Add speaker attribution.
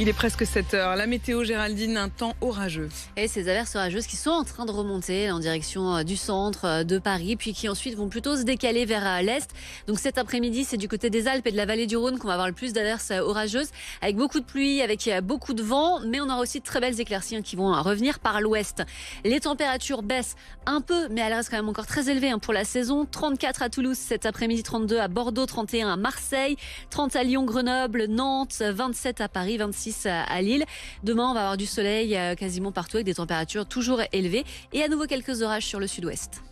Speaker 1: Il est presque 7 heures. La météo, Géraldine, un temps orageux. Et ces averses orageuses qui sont en train de remonter en direction euh, du centre euh, de Paris, puis qui ensuite vont plutôt se décaler vers euh, l'est. Donc cet après-midi, c'est du côté des Alpes et de la vallée du Rhône qu'on va avoir le plus d'averses orageuses, avec beaucoup de pluie, avec beaucoup de vent, mais on aura aussi de très belles éclaircies hein, qui vont revenir par l'ouest. Les températures baissent un peu, mais elles restent quand même encore très élevées hein, pour la saison. 34 à Toulouse cet après-midi, 32 à Bordeaux, 31 à Marseille, 30 à Lyon, Grenoble, Nantes, 27 à Paris, 26 à Lille. Demain, on va avoir du soleil euh, quasiment partout avec des températures toujours élevées et à nouveau quelques orages sur le sud-ouest.